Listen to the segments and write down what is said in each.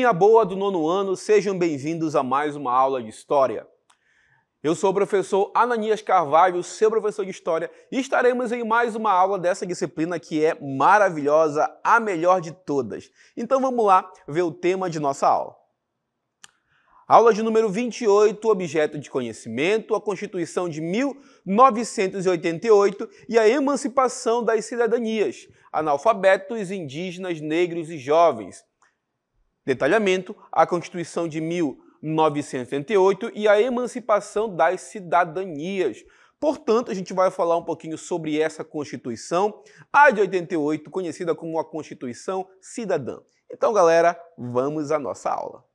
Turminha boa do nono ano, sejam bem-vindos a mais uma aula de História. Eu sou o professor Ananias Carvalho, seu professor de História, e estaremos em mais uma aula dessa disciplina que é maravilhosa, a melhor de todas. Então vamos lá ver o tema de nossa aula. Aula de número 28, objeto de conhecimento, a Constituição de 1988 e a emancipação das cidadanias, analfabetos, indígenas, negros e jovens detalhamento, a Constituição de 1988 e a emancipação das cidadanias. Portanto, a gente vai falar um pouquinho sobre essa Constituição, a de 88, conhecida como a Constituição Cidadã. Então, galera, vamos à nossa aula.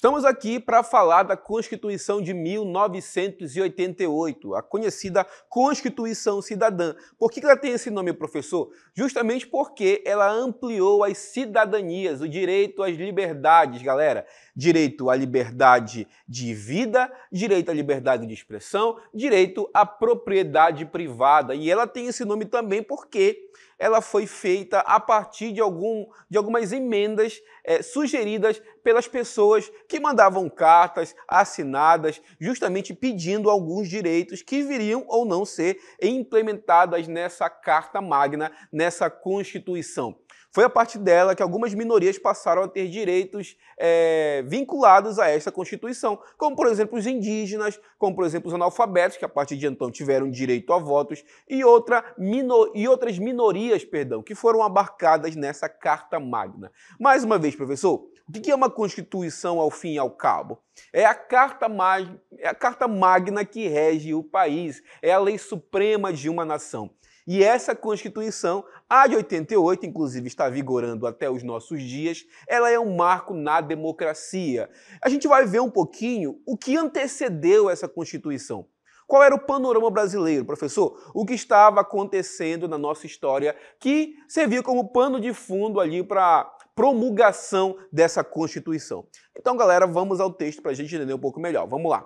Estamos aqui para falar da Constituição de 1988, a conhecida Constituição Cidadã. Por que ela tem esse nome, professor? Justamente porque ela ampliou as cidadanias, o direito às liberdades, galera direito à liberdade de vida, direito à liberdade de expressão, direito à propriedade privada. E ela tem esse nome também porque ela foi feita a partir de, algum, de algumas emendas é, sugeridas pelas pessoas que mandavam cartas assinadas, justamente pedindo alguns direitos que viriam ou não ser implementadas nessa Carta Magna, nessa Constituição. Foi a partir dela que algumas minorias passaram a ter direitos é, vinculados a esta Constituição, como, por exemplo, os indígenas, como, por exemplo, os analfabetos, que a partir de então tiveram direito a votos, e, outra, minor, e outras minorias perdão, que foram abarcadas nessa Carta Magna. Mais uma vez, professor, o que é uma Constituição ao fim e ao cabo? É a Carta, mag, é a carta Magna que rege o país, é a lei suprema de uma nação. E essa Constituição a de 88, inclusive, está vigorando até os nossos dias, ela é um marco na democracia. A gente vai ver um pouquinho o que antecedeu essa Constituição. Qual era o panorama brasileiro, professor? O que estava acontecendo na nossa história que serviu como pano de fundo ali para promulgação dessa Constituição. Então, galera, vamos ao texto para a gente entender um pouco melhor. Vamos lá.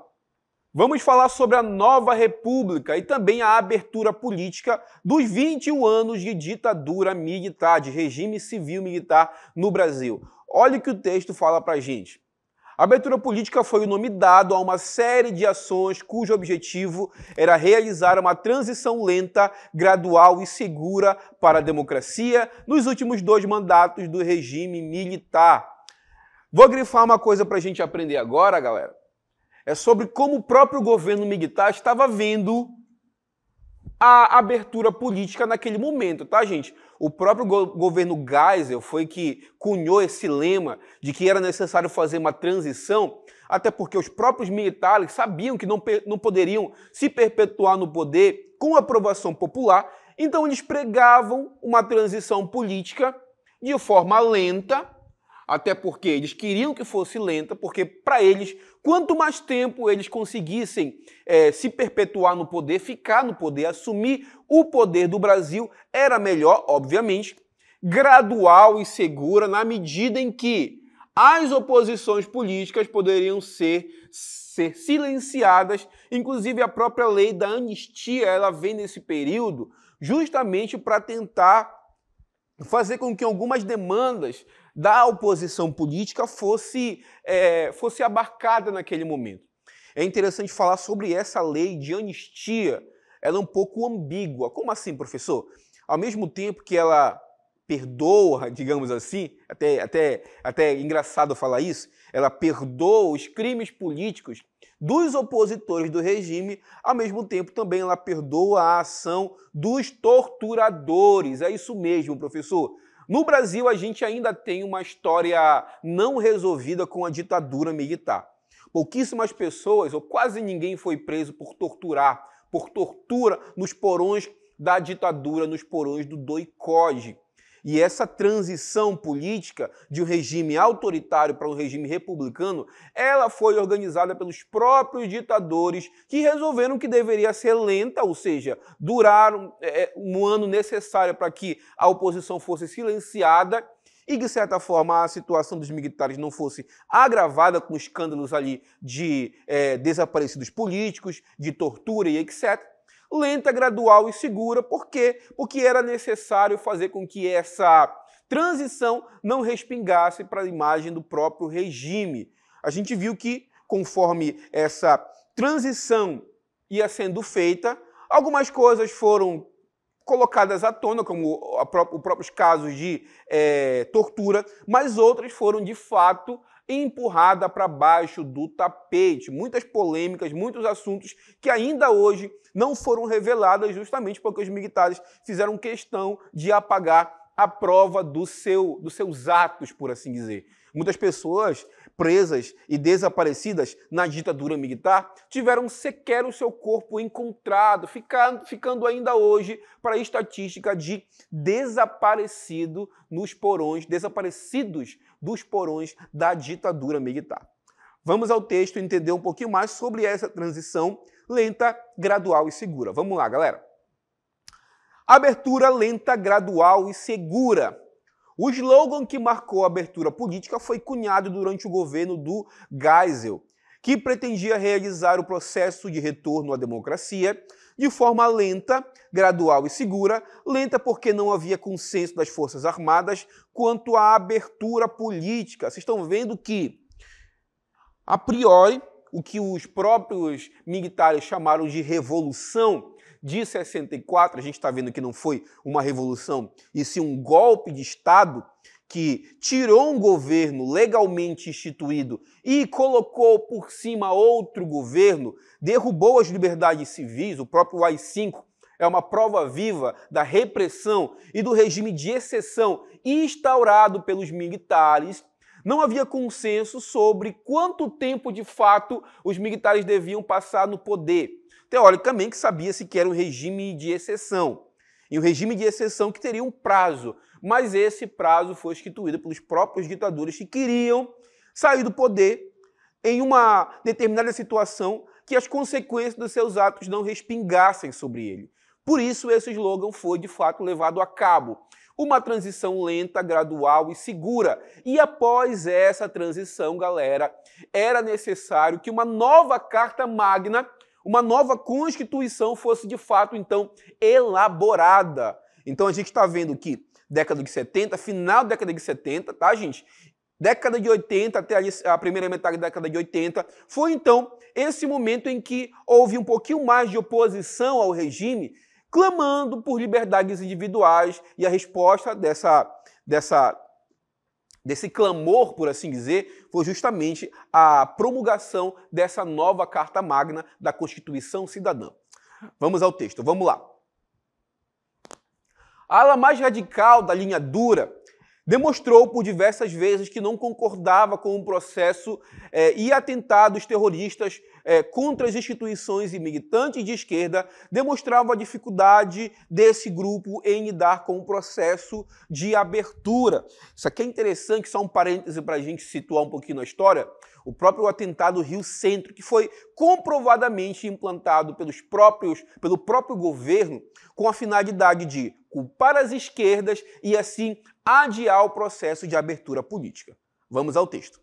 Vamos falar sobre a nova república e também a abertura política dos 21 anos de ditadura militar, de regime civil militar no Brasil. Olha o que o texto fala pra gente. Abertura política foi o nome dado a uma série de ações cujo objetivo era realizar uma transição lenta, gradual e segura para a democracia nos últimos dois mandatos do regime militar. Vou grifar uma coisa para a gente aprender agora, galera. É sobre como o próprio governo militar estava vendo a abertura política naquele momento, tá, gente? O próprio go governo Geisel foi que cunhou esse lema de que era necessário fazer uma transição, até porque os próprios militares sabiam que não, não poderiam se perpetuar no poder com aprovação popular, então eles pregavam uma transição política de forma lenta, até porque eles queriam que fosse lenta, porque para eles, quanto mais tempo eles conseguissem é, se perpetuar no poder, ficar no poder, assumir o poder do Brasil, era melhor, obviamente, gradual e segura, na medida em que as oposições políticas poderiam ser, ser silenciadas, inclusive a própria lei da anistia, ela vem nesse período justamente para tentar fazer com que algumas demandas da oposição política fosse, é, fosse abarcada naquele momento. É interessante falar sobre essa lei de anistia. Ela é um pouco ambígua. Como assim, professor? Ao mesmo tempo que ela perdoa, digamos assim, até, até, até é engraçado falar isso, ela perdoa os crimes políticos dos opositores do regime, ao mesmo tempo também ela perdoa a ação dos torturadores. É isso mesmo, professor. No Brasil, a gente ainda tem uma história não resolvida com a ditadura militar. Pouquíssimas pessoas, ou quase ninguém, foi preso por torturar, por tortura nos porões da ditadura, nos porões do doicode. E essa transição política de um regime autoritário para um regime republicano, ela foi organizada pelos próprios ditadores que resolveram que deveria ser lenta, ou seja, durar um, é, é, um ano necessário para que a oposição fosse silenciada e de certa forma a situação dos militares não fosse agravada com escândalos ali de é, desaparecidos políticos, de tortura e etc lenta, gradual e segura. Por quê? Porque era necessário fazer com que essa transição não respingasse para a imagem do próprio regime. A gente viu que, conforme essa transição ia sendo feita, algumas coisas foram colocadas à tona, como os próprios casos de é, tortura, mas outras foram de fato empurrada para baixo do tapete. Muitas polêmicas, muitos assuntos que ainda hoje não foram revelados justamente porque os militares fizeram questão de apagar a prova do seu, dos seus atos, por assim dizer. Muitas pessoas presas e desaparecidas na ditadura militar tiveram sequer o seu corpo encontrado, ficando, ficando ainda hoje para a estatística de desaparecido nos porões, desaparecidos dos porões da ditadura militar. Vamos ao texto entender um pouquinho mais sobre essa transição lenta, gradual e segura. Vamos lá, galera. Abertura lenta, gradual e segura. O slogan que marcou a abertura política foi cunhado durante o governo do Geisel, que pretendia realizar o processo de retorno à democracia de forma lenta, gradual e segura, lenta porque não havia consenso das Forças Armadas quanto à abertura política. Vocês estão vendo que, a priori, o que os próprios militares chamaram de revolução de 64, a gente está vendo que não foi uma revolução e sim um golpe de Estado que tirou um governo legalmente instituído e colocou por cima outro governo, derrubou as liberdades civis, o próprio AI-5 é uma prova viva da repressão e do regime de exceção instaurado pelos militares. Não havia consenso sobre quanto tempo de fato os militares deviam passar no poder. Teoricamente, sabia-se que era um regime de exceção. E um regime de exceção que teria um prazo mas esse prazo foi instituído pelos próprios ditadores que queriam sair do poder em uma determinada situação que as consequências dos seus atos não respingassem sobre ele. Por isso, esse slogan foi de fato levado a cabo. Uma transição lenta, gradual e segura. E após essa transição, galera, era necessário que uma nova Carta Magna, uma nova Constituição fosse de fato então elaborada. Então a gente está vendo que década de 70, final da década de 70, tá, gente? Década de 80 até a primeira metade da década de 80, foi então esse momento em que houve um pouquinho mais de oposição ao regime, clamando por liberdades individuais e a resposta dessa dessa desse clamor, por assim dizer, foi justamente a promulgação dessa nova Carta Magna da Constituição Cidadã. Vamos ao texto, vamos lá. A ala mais radical da linha dura demonstrou por diversas vezes que não concordava com o processo é, e atentados terroristas é, contra as instituições e militantes de esquerda, demonstrava a dificuldade desse grupo em lidar com o processo de abertura. Isso aqui é interessante, só um parêntese para a gente situar um pouquinho na história o próprio atentado Rio Centro, que foi comprovadamente implantado pelos próprios, pelo próprio governo com a finalidade de culpar as esquerdas e assim adiar o processo de abertura política. Vamos ao texto.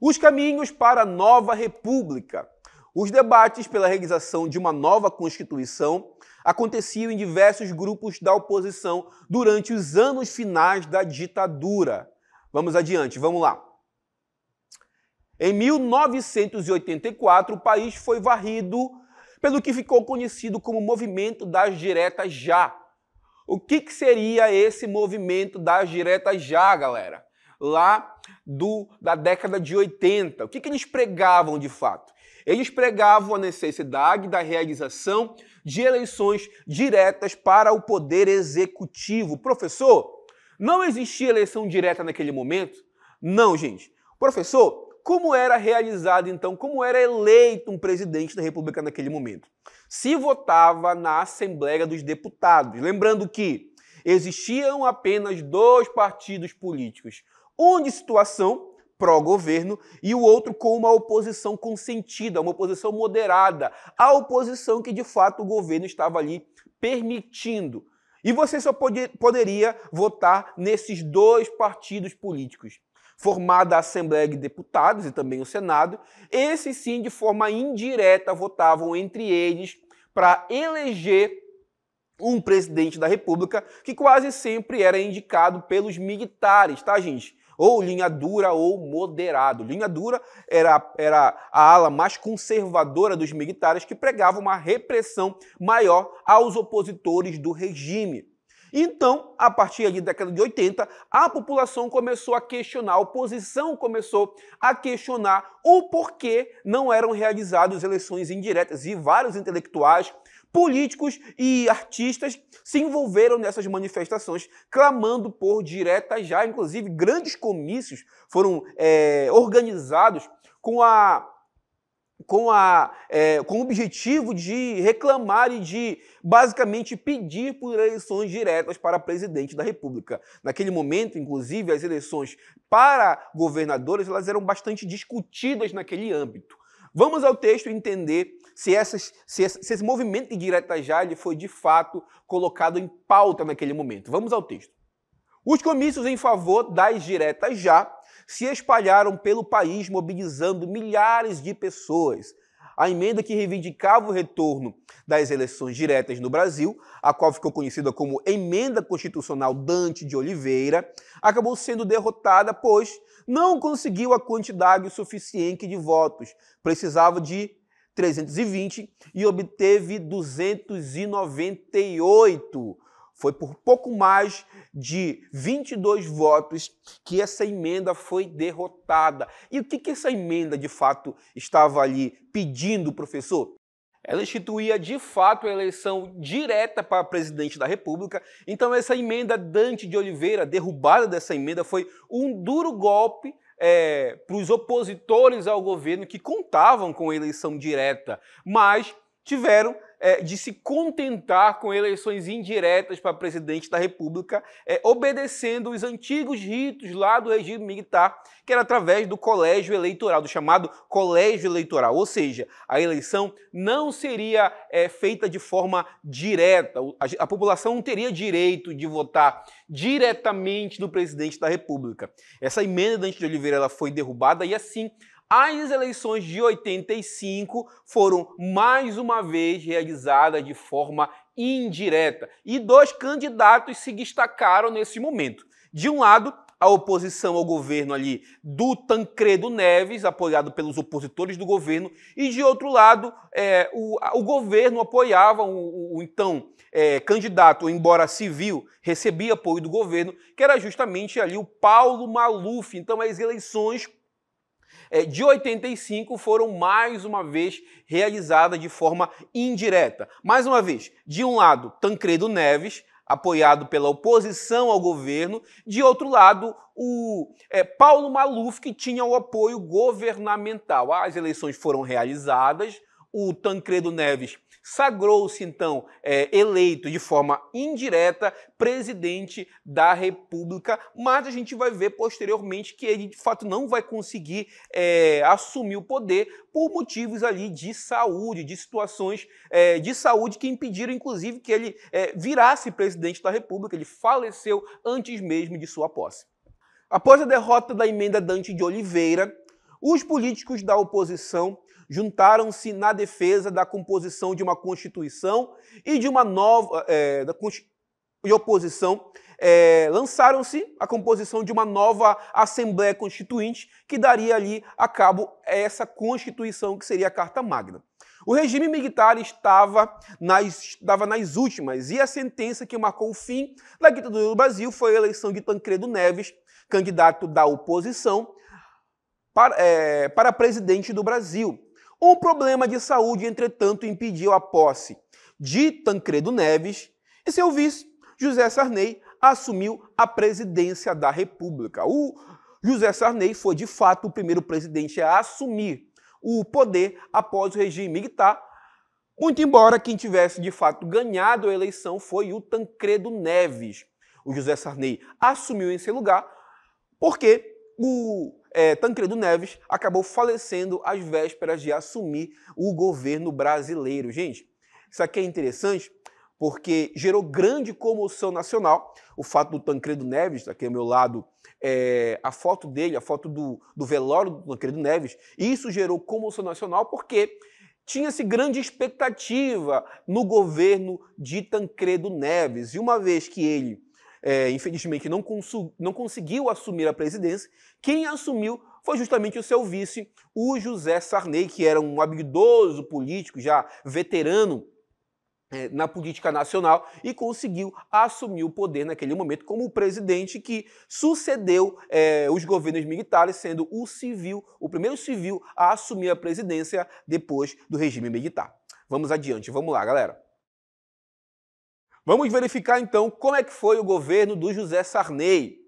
Os caminhos para a nova república. Os debates pela realização de uma nova Constituição aconteciam em diversos grupos da oposição durante os anos finais da ditadura. Vamos adiante, vamos lá. Em 1984, o país foi varrido pelo que ficou conhecido como Movimento das Diretas Já. O que, que seria esse Movimento das Diretas Já, galera? Lá do, da década de 80. O que, que eles pregavam de fato? Eles pregavam a necessidade da realização de eleições diretas para o poder executivo. Professor, não existia eleição direta naquele momento? Não, gente. Professor, como era realizado então, como era eleito um presidente da República naquele momento? Se votava na Assembleia dos Deputados. Lembrando que existiam apenas dois partidos políticos, um de situação pró-governo e o outro com uma oposição consentida, uma oposição moderada, a oposição que de fato o governo estava ali permitindo. E você só poderia votar nesses dois partidos políticos formada a Assembleia de Deputados e também o Senado, esses sim, de forma indireta, votavam entre eles para eleger um presidente da República, que quase sempre era indicado pelos militares, tá, gente? Ou linha dura ou moderado. Linha dura era, era a ala mais conservadora dos militares que pregava uma repressão maior aos opositores do regime. Então, a partir da década de 80, a população começou a questionar, a oposição começou a questionar o porquê não eram realizadas eleições indiretas e vários intelectuais políticos e artistas se envolveram nessas manifestações, clamando por diretas já. Inclusive, grandes comícios foram é, organizados com a com, a, é, com o objetivo de reclamar e de basicamente pedir por eleições diretas para presidente da República. Naquele momento, inclusive, as eleições para governadores elas eram bastante discutidas naquele âmbito. Vamos ao texto entender se, essas, se, esse, se esse movimento de direta já ele foi de fato colocado em pauta naquele momento. Vamos ao texto. Os comícios em favor das diretas já se espalharam pelo país, mobilizando milhares de pessoas. A emenda que reivindicava o retorno das eleições diretas no Brasil, a qual ficou conhecida como Emenda Constitucional Dante de Oliveira, acabou sendo derrotada, pois não conseguiu a quantidade suficiente de votos. Precisava de 320 e obteve 298 foi por pouco mais de 22 votos que essa emenda foi derrotada. E o que, que essa emenda de fato estava ali pedindo, professor? Ela instituía de fato a eleição direta para presidente da República. Então, essa emenda Dante de Oliveira, derrubada dessa emenda, foi um duro golpe é, para os opositores ao governo que contavam com eleição direta, mas tiveram é, de se contentar com eleições indiretas para presidente da República, é, obedecendo os antigos ritos lá do regime militar, que era através do colégio eleitoral, do chamado colégio eleitoral. Ou seja, a eleição não seria é, feita de forma direta, a, a população não teria direito de votar diretamente no presidente da República. Essa emenda da Dante de Oliveira ela foi derrubada e assim as eleições de 85 foram mais uma vez realizadas de forma indireta e dois candidatos se destacaram nesse momento. De um lado, a oposição ao governo ali do Tancredo Neves, apoiado pelos opositores do governo, e de outro lado, é, o, o, governo apoiava o, o então é, candidato, embora civil, recebia apoio do governo, que era justamente ali o Paulo Maluf. Então, as eleições é, de 85 foram mais uma vez realizadas de forma indireta. Mais uma vez, de um lado, Tancredo Neves, apoiado pela oposição ao governo, de outro lado, o é, Paulo Maluf, que tinha o apoio governamental. As eleições foram realizadas, o Tancredo Neves Sagrou-se então é, eleito de forma indireta presidente da República, mas a gente vai ver posteriormente que ele de fato não vai conseguir é, assumir o poder por motivos ali de saúde, de situações é, de saúde que impediram inclusive que ele é, virasse presidente da República. Ele faleceu antes mesmo de sua posse. Após a derrota da emenda Dante de Oliveira, os políticos da oposição juntaram-se na defesa da composição de uma Constituição e de uma nova. É, da, de oposição, é, lançaram-se a composição de uma nova Assembleia Constituinte que daria ali a cabo essa Constituição que seria a Carta Magna. O regime militar estava nas, estava nas últimas e a sentença que marcou o fim da ditadura do Brasil foi a eleição de Tancredo Neves, candidato da oposição, para, é, para presidente do Brasil. Um problema de saúde, entretanto, impediu a posse de Tancredo Neves e seu vice, José Sarney, assumiu a presidência da República. O José Sarney foi, de fato, o primeiro presidente a assumir o poder após o regime militar, muito embora quem tivesse, de fato, ganhado a eleição foi o Tancredo Neves. O José Sarney assumiu em seu lugar porque o é, Tancredo Neves acabou falecendo às vésperas de assumir o governo brasileiro. Gente, isso aqui é interessante porque gerou grande comoção nacional o fato do Tancredo Neves, aqui ao meu lado, é, a foto dele, a foto do, do velório do Tancredo Neves, isso gerou comoção nacional porque tinha-se grande expectativa no governo de Tancredo Neves. E uma vez que ele é, infelizmente, não, não conseguiu assumir a presidência. Quem assumiu foi justamente o seu vice, o José Sarney, que era um habilidoso político, já veterano é, na política nacional e conseguiu assumir o poder naquele momento como o presidente que sucedeu é, os governos militares, sendo o civil, o primeiro civil a assumir a presidência depois do regime militar. Vamos adiante, vamos lá, galera. Vamos verificar então como é que foi o governo do José Sarney.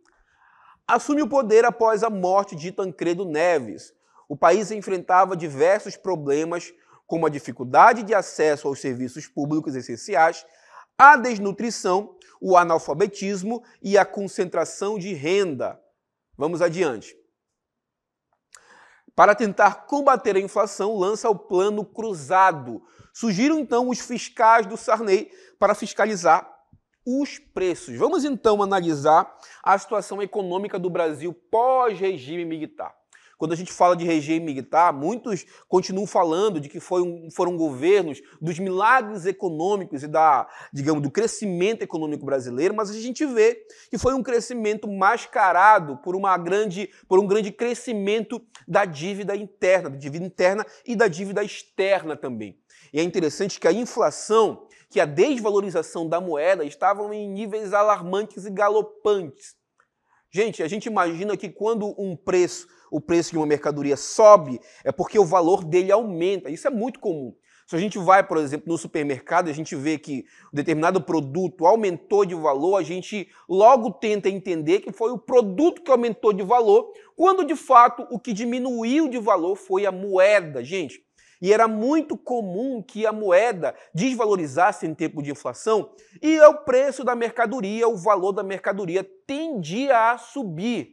Assume o poder após a morte de Tancredo Neves. O país enfrentava diversos problemas, como a dificuldade de acesso aos serviços públicos essenciais, a desnutrição, o analfabetismo e a concentração de renda. Vamos adiante. Para tentar combater a inflação, lança o Plano Cruzado. Surgiram então os fiscais do Sarney para fiscalizar os preços. Vamos então analisar a situação econômica do Brasil pós-regime militar. Quando a gente fala de regime militar, muitos continuam falando de que um, foram governos dos milagres econômicos e da, digamos, do crescimento econômico brasileiro, mas a gente vê que foi um crescimento mascarado por uma grande, por um grande crescimento da dívida interna, da dívida interna e da dívida externa também. E é interessante que a inflação que a desvalorização da moeda estavam em níveis alarmantes e galopantes. Gente, a gente imagina que quando um preço, o preço de uma mercadoria sobe, é porque o valor dele aumenta. Isso é muito comum. Se a gente vai, por exemplo, no supermercado e a gente vê que um determinado produto aumentou de valor, a gente logo tenta entender que foi o produto que aumentou de valor, quando de fato o que diminuiu de valor foi a moeda. Gente, e era muito comum que a moeda desvalorizasse em tempo de inflação, e o preço da mercadoria, o valor da mercadoria tendia a subir.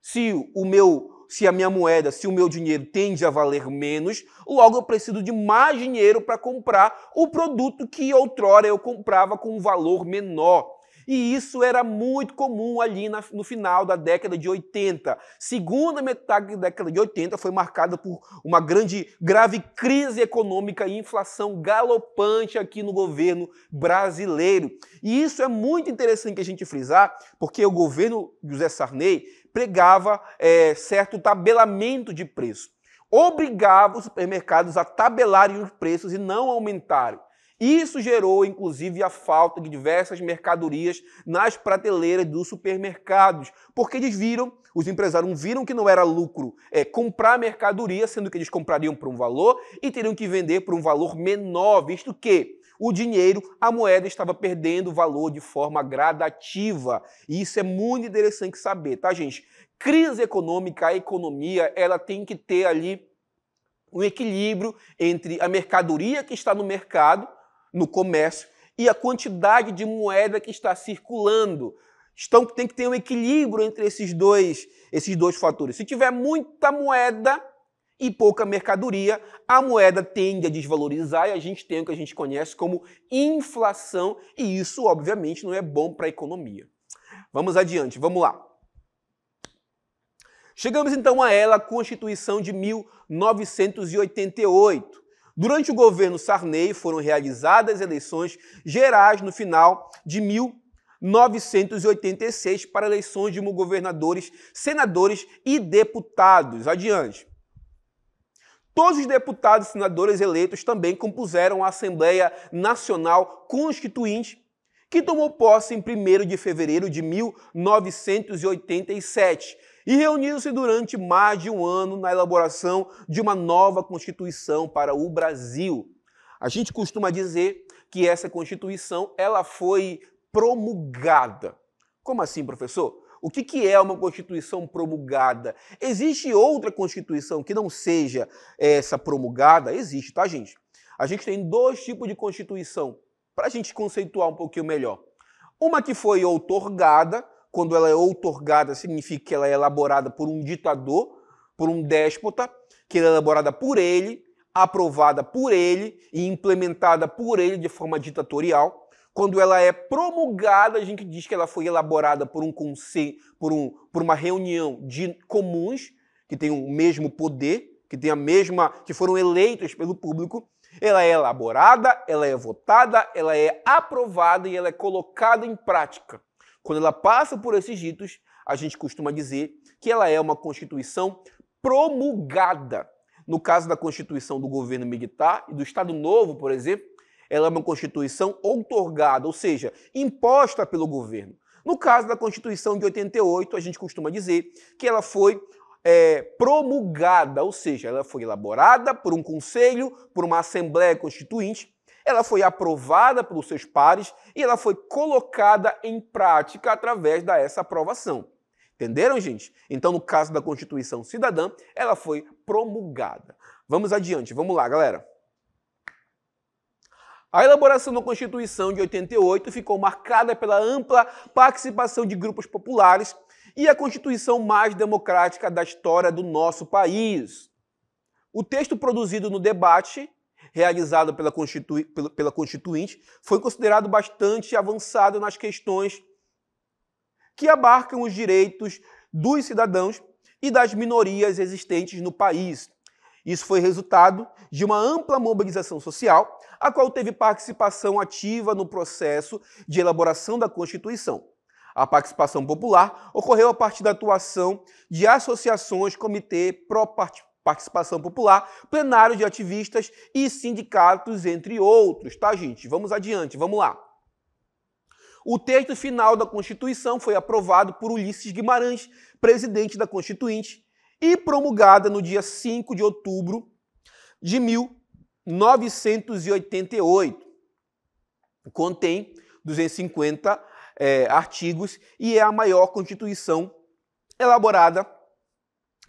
Se o meu se a minha moeda, se o meu dinheiro tende a valer menos, logo eu preciso de mais dinheiro para comprar o produto que outrora eu comprava com um valor menor. E isso era muito comum ali na, no final da década de 80. Segunda metade da década de 80 foi marcada por uma grande, grave crise econômica e inflação galopante aqui no governo brasileiro. E isso é muito interessante a gente frisar, porque o governo José Sarney pregava é, certo tabelamento de preço. Obrigava os supermercados a tabelarem os preços e não aumentarem. Isso gerou, inclusive, a falta de diversas mercadorias nas prateleiras dos supermercados, porque eles viram, os empresários viram que não era lucro é, comprar mercadoria, sendo que eles comprariam por um valor e teriam que vender por um valor menor, visto que o dinheiro, a moeda estava perdendo valor de forma gradativa. E isso é muito interessante saber, tá, gente? Crise econômica, a economia, ela tem que ter ali um equilíbrio entre a mercadoria que está no mercado, no comércio e a quantidade de moeda que está circulando. Então tem que ter um equilíbrio entre esses dois, esses dois fatores. Se tiver muita moeda e pouca mercadoria, a moeda tende a desvalorizar e a gente tem o que a gente conhece como inflação, e isso obviamente não é bom para a economia. Vamos adiante, vamos lá. Chegamos então a ela, a Constituição de 1988. Durante o governo Sarney foram realizadas eleições gerais no final de 1986 para eleições de governadores, senadores e deputados. Adiante. Todos os deputados e senadores eleitos também compuseram a Assembleia Nacional Constituinte, que tomou posse em 1 de fevereiro de 1987, e reuniram-se durante mais de um ano na elaboração de uma nova Constituição para o Brasil. A gente costuma dizer que essa Constituição ela foi promulgada. Como assim, professor? O que, que é uma Constituição promulgada? Existe outra Constituição que não seja essa promulgada? Existe, tá, gente? A gente tem dois tipos de Constituição, para a gente conceituar um pouquinho melhor. Uma que foi outorgada, quando ela é outorgada, significa que ela é elaborada por um ditador, por um déspota, que é elaborada por ele, aprovada por ele e implementada por ele de forma ditatorial. Quando ela é promulgada, a gente diz que ela foi elaborada por um conselho, por, um, por uma reunião de comuns que têm o mesmo poder, que tem a mesma, que foram eleitos pelo público. Ela é elaborada, ela é votada, ela é aprovada e ela é colocada em prática. Quando ela passa por esses ritos, a gente costuma dizer que ela é uma constituição promulgada. No caso da constituição do governo militar e do Estado Novo, por exemplo, ela é uma constituição outorgada, ou seja, imposta pelo governo. No caso da Constituição de 88, a gente costuma dizer que ela foi é, promulgada, ou seja, ela foi elaborada por um conselho, por uma Assembleia Constituinte, ela foi aprovada pelos seus pares e ela foi colocada em prática através dessa aprovação. Entenderam, gente? Então, no caso da Constituição Cidadã, ela foi promulgada. Vamos adiante, vamos lá, galera. A elaboração da Constituição de 88 ficou marcada pela ampla participação de grupos populares e a Constituição mais democrática da história do nosso país. O texto produzido no debate realizado pela, Constitui pela Constituinte foi considerado bastante avançado nas questões que abarcam os direitos dos cidadãos e das minorias existentes no país. Isso foi resultado de uma ampla mobilização social, a qual teve participação ativa no processo de elaboração da Constituição. A participação popular ocorreu a partir da atuação de associações, comitê, pró-partido participação popular, plenário de ativistas e sindicatos, entre outros, tá, gente? Vamos adiante, vamos lá. O texto final da Constituição foi aprovado por Ulisses Guimarães, presidente da Constituinte, e promulgada no dia 5 de outubro de 1988. Contém 250 é, eh, artigos e é a maior Constituição elaborada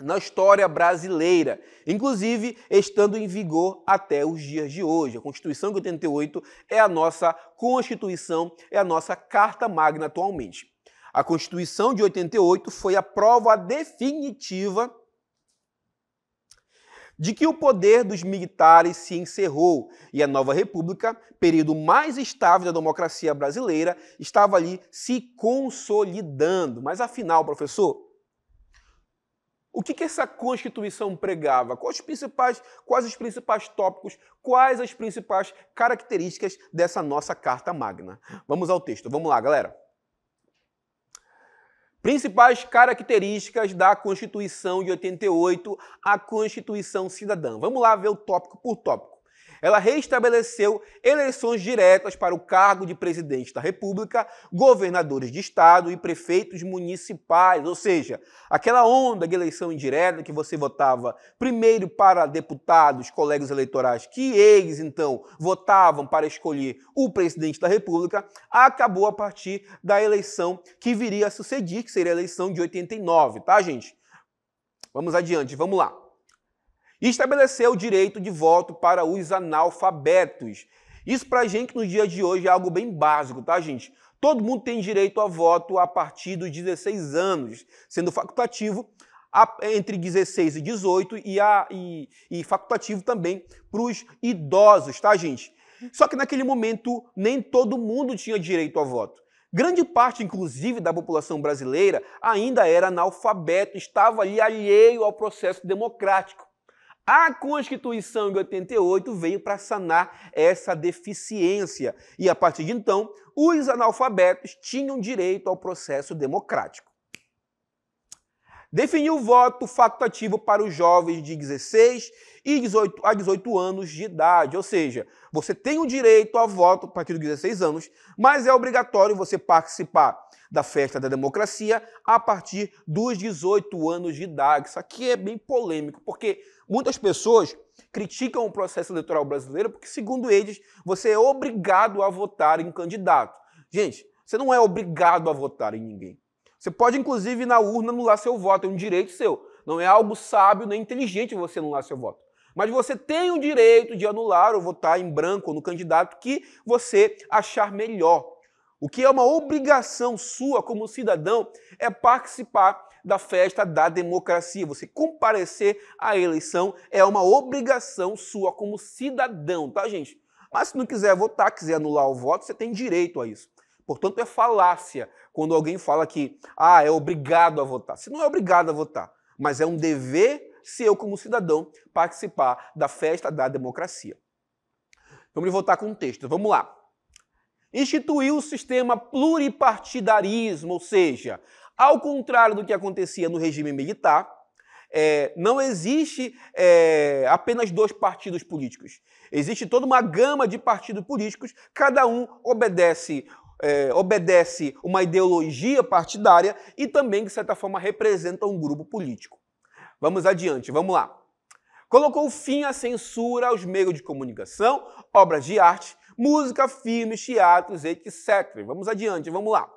na história brasileira, inclusive estando em vigor até os dias de hoje. A Constituição de 88 é a nossa Constituição, é a nossa Carta Magna atualmente. A Constituição de 88 foi a prova definitiva de que o poder dos militares se encerrou e a nova república, período mais estável da democracia brasileira, estava ali se consolidando. Mas afinal, professor, o que, que, essa Constituição pregava? Quais os principais, quais os principais tópicos, quais as principais características dessa nossa Carta Magna? Vamos ao texto. Vamos lá, galera. Principais características da Constituição de 88, a Constituição Cidadã. Vamos lá ver o tópico por tópico ela restabeleceu eleições diretas para o cargo de presidente da República, governadores de estado e prefeitos municipais, ou seja, aquela onda de eleição indireta que você votava primeiro para deputados, colegas eleitorais, que eles então votavam para escolher o presidente da República, acabou a partir da eleição que viria a suceder, que seria a eleição de 89, tá, gente? Vamos adiante, vamos lá e estabeleceu o direito de voto para os analfabetos. Isso para a gente no dia de hoje é algo bem básico, tá, gente? Todo mundo tem direito a voto a partir dos 16 anos, sendo facultativo entre 16 e 18 e, a, e, e facultativo também para os idosos, tá, gente? Só que naquele momento nem todo mundo tinha direito a voto. Grande parte, inclusive, da população brasileira ainda era analfabeto, estava ali alheio ao processo democrático. A Constituição de 88 veio para sanar essa deficiência e, a partir de então, os analfabetos tinham direito ao processo democrático. Definiu o voto facultativo para os jovens de 16 e 18, a 18 anos de idade, ou seja, você tem o direito ao voto a partir dos 16 anos, mas é obrigatório você participar da festa da democracia a partir dos 18 anos de idade. Isso aqui é bem polêmico, porque Muitas pessoas criticam o processo eleitoral brasileiro porque, segundo eles, você é obrigado a votar em um candidato. Gente, você não é obrigado a votar em ninguém. Você pode, inclusive, na urna anular seu voto, é um direito seu. Não é algo sábio nem inteligente você anular seu voto. Mas você tem o direito de anular ou votar em branco ou no candidato que você achar melhor. O que é uma obrigação sua como cidadão é participar da festa da democracia. Você comparecer à eleição é uma obrigação sua como cidadão, tá, gente? Mas se não quiser votar, quiser anular o voto, você tem direito a isso. Portanto, é falácia quando alguém fala que ah, é obrigado a votar. Você não é obrigado a votar, mas é um dever seu como cidadão participar da festa da democracia. Vamos voltar com o texto. Vamos lá instituiu o sistema pluripartidarismo, ou seja, ao contrário do que acontecia no regime militar, é, não existe é, apenas dois partidos políticos. Existe toda uma gama de partidos políticos, cada um obedece, é, obedece uma ideologia partidária e também, de certa forma, representa um grupo político. Vamos adiante, vamos lá. Colocou fim à censura aos meios de comunicação, obras de arte, música, filmes, teatros, etc. Vamos adiante, vamos lá.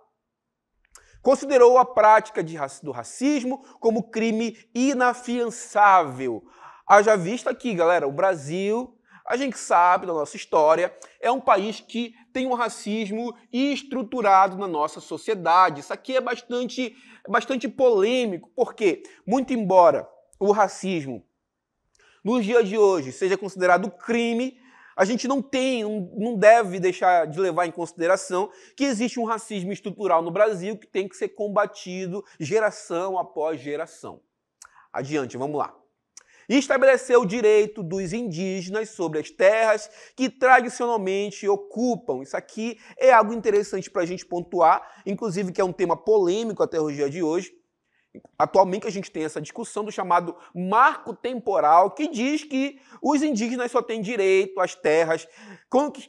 Considerou a prática de, do racismo como crime inafiançável. Haja vista aqui, galera, o Brasil a gente sabe da nossa história, é um país que tem um racismo estruturado na nossa sociedade. Isso aqui é bastante, é bastante polêmico, porque, muito embora o racismo nos dias de hoje seja considerado crime, a gente não tem, não deve deixar de levar em consideração que existe um racismo estrutural no Brasil que tem que ser combatido geração após geração. Adiante, vamos lá. Estabelecer estabeleceu o direito dos indígenas sobre as terras que tradicionalmente ocupam. Isso aqui é algo interessante para a gente pontuar, inclusive que é um tema polêmico até o dia de hoje Atualmente a gente tem essa discussão do chamado marco temporal, que diz que os indígenas só têm direito às terras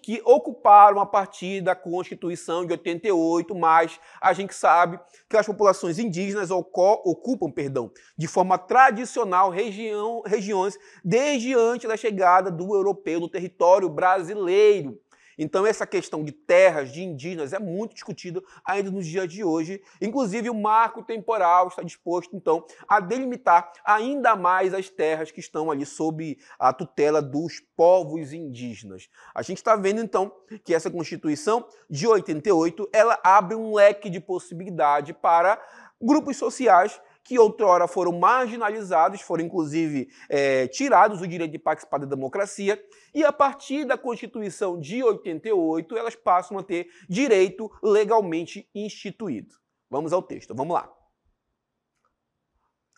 que ocuparam a partir da Constituição de 88, mas a gente sabe que as populações indígenas ocupam, perdão, de forma tradicional região, regiões desde antes da chegada do europeu no território brasileiro. Então, essa questão de terras, de indígenas, é muito discutida ainda nos dias de hoje. Inclusive, o marco temporal está disposto, então, a delimitar ainda mais as terras que estão ali sob a tutela dos povos indígenas. A gente está vendo, então, que essa Constituição de 88 ela abre um leque de possibilidade para grupos sociais que outrora foram marginalizados, foram inclusive é, tirados o direito de participar da democracia, e a partir da Constituição de 88 elas passam a ter direito legalmente instituído. Vamos ao texto, vamos lá.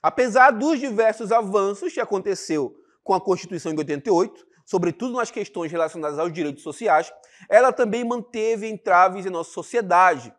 Apesar dos diversos avanços que aconteceu com a Constituição de 88, sobretudo nas questões relacionadas aos direitos sociais, ela também manteve entraves em nossa sociedade,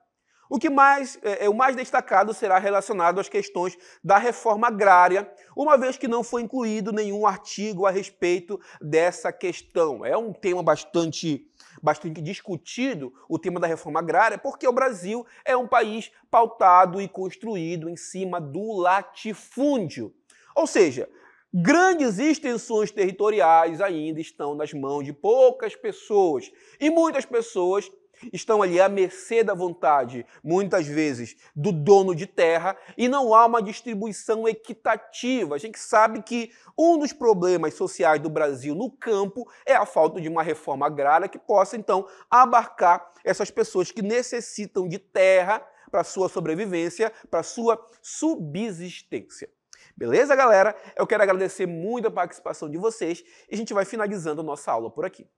o que mais é, é o mais destacado será relacionado às questões da reforma agrária, uma vez que não foi incluído nenhum artigo a respeito dessa questão. É um tema bastante bastante discutido o tema da reforma agrária, porque o Brasil é um país pautado e construído em cima do latifúndio. Ou seja, grandes extensões territoriais ainda estão nas mãos de poucas pessoas e muitas pessoas estão ali à mercê da vontade, muitas vezes, do dono de terra, e não há uma distribuição equitativa. A gente sabe que um dos problemas sociais do Brasil no campo é a falta de uma reforma agrária que possa, então, abarcar essas pessoas que necessitam de terra para sua sobrevivência, para sua subsistência. Beleza, galera? Eu quero agradecer muito a participação de vocês e a gente vai finalizando a nossa aula por aqui.